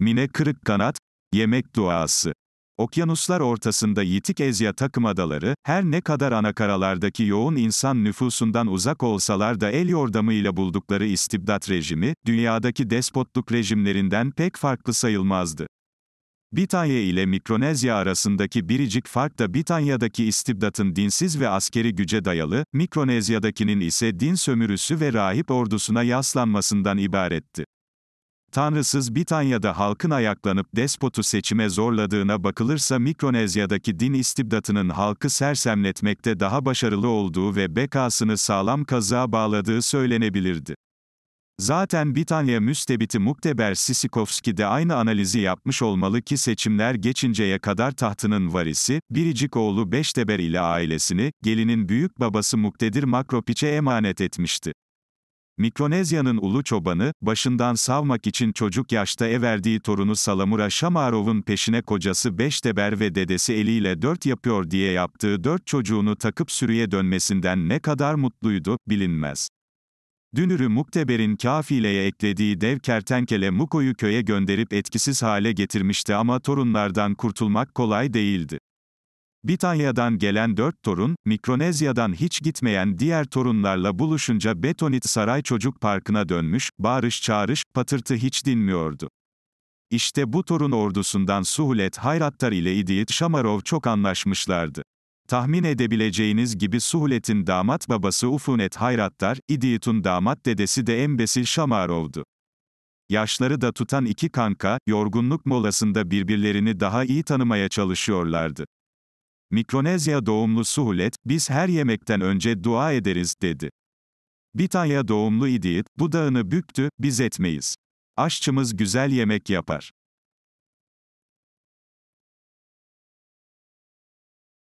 Mine kırık kanat, yemek duası. Okyanuslar ortasında yitik Ezya takım adaları, her ne kadar anakaralardaki yoğun insan nüfusundan uzak olsalar da el yordamıyla buldukları istibdat rejimi, dünyadaki despotluk rejimlerinden pek farklı sayılmazdı. Bitanya ile Mikronezya arasındaki biricik fark da Bitanya'daki istibdatın dinsiz ve askeri güce dayalı, Mikronezya'dakinin ise din sömürüsü ve rahip ordusuna yaslanmasından ibaretti. Tanrısız Bitanya'da halkın ayaklanıp despotu seçime zorladığına bakılırsa Mikronezya'daki din istibdatının halkı sersemletmekte daha başarılı olduğu ve bekasını sağlam kazığa bağladığı söylenebilirdi. Zaten Bitanya müstebiti Mukteber Sisikovski de aynı analizi yapmış olmalı ki seçimler geçinceye kadar tahtının varisi, biricik oğlu Beşteber ile ailesini, gelinin büyük babası Muktedir Makropiç'e emanet etmişti. Mikronezya'nın ulu çobanı, başından savmak için çocuk yaşta everdiği torunu Salamura Şamarov'un peşine kocası Beşteber ve dedesi eliyle dört yapıyor diye yaptığı dört çocuğunu takıp sürüye dönmesinden ne kadar mutluydu, bilinmez. Dünürü Mukteber'in kafileye eklediği dev kertenkele Muko'yu köye gönderip etkisiz hale getirmişti ama torunlardan kurtulmak kolay değildi. Bitahya'dan gelen dört torun, Mikronezya'dan hiç gitmeyen diğer torunlarla buluşunca Betonit Saray Çocuk Parkı'na dönmüş, bağırış çağırış, patırtı hiç dinmiyordu. İşte bu torun ordusundan Suhulet Hayrattar ile İdiyit Şamarov çok anlaşmışlardı. Tahmin edebileceğiniz gibi Suhulet'in damat babası Ufunet Hayrattar, İdiyit'un damat dedesi de Embesil Şamarov'du. Yaşları da tutan iki kanka, yorgunluk molasında birbirlerini daha iyi tanımaya çalışıyorlardı. Mikronezya doğumlu Suhulet, biz her yemekten önce dua ederiz, dedi. Bitanya doğumlu İdiyit, dağını büktü, biz etmeyiz. Aşçımız güzel yemek yapar.